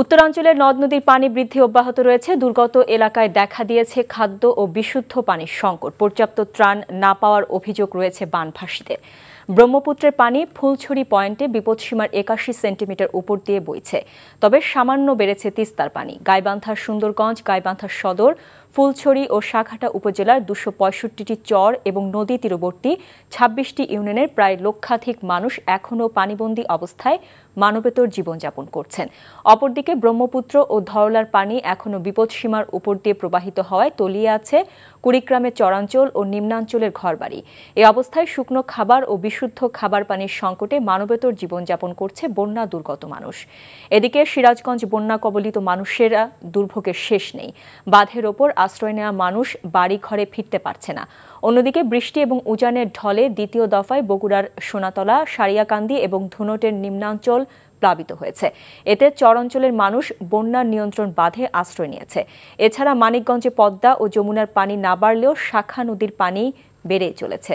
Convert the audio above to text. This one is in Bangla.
উত্তরাঞ্চলের নদ নদীর পানি বৃদ্ধি অব্যাহত রয়েছে দুর্গত এলাকায় দেখা দিয়েছে খাদ্য ও বিশুদ্ধ পানির সংকট পর্যাপ্ত ত্রাণ না পাওয়ার অভিযোগ রয়েছে বানভাসীদের ব্রহ্মপুত্রের পানি ফুলছড়ি পয়েন্টে বিপদসীমার একাশি সেন্টিমিটার উপর দিয়ে বইছে তবে সামান্য বেড়েছে তিস্তার পানি গাইবান্ধার সুন্দরগঞ্জ গাইবান্ধার সদর ফুলছড়ি ও শাখাটা উপজেলার দুশো পঁয়ষট্টিটি চর এবং নদী তীরবর্তী ছাব্বিশটি ইউনিয়নের প্রায় লক্ষাধিক মানুষ এখনও পানিবন্দী অবস্থায় মানবেতর জীবনযাপন করছেন অপরদিকে অন্যদিকে ব্রহ্মপুত্র ও ধরলার পানি এখনও বিপদসীমার উপর দিয়ে প্রবাহিত হওয়ায় তলিয়ে আছে কুড়িগ্রামের চরাঞ্চল ও নিম্নাঞ্চলের ঘরবাড়ি এ অবস্থায় শুকনো খাবার ও বিশুদ্ধ খাবার পানির সংকটে মানবেতর জীবনযাপন করছে বন্যা দুর্গত মানুষ এদিকে সিরাজগঞ্জ বন্যা কবলিত মানুষেরা দুর্ভোগের শেষ নেই বাঁধের ওপর আশ্রয় নেওয়া মানুষ বাড়ি ঘরে ফিরতে পারছে না অন্যদিকে বৃষ্টি এবং উজানের ঢলে দ্বিতীয় দফায় বগুড়ার সোনাতলা সারিয়াকান্দি এবং ধুনটের নিম্নাঞ্চল প্লাবিত হয়েছে এতে অঞ্চলের মানুষ বন্যার নিয়ন্ত্রণ বাঁধে আশ্রয় নিয়েছে এছাড়া মানিকগঞ্জে পদ্মা ও যমুনার পানি না বাড়লেও শাখা নদীর পানি বেড়েই চলেছে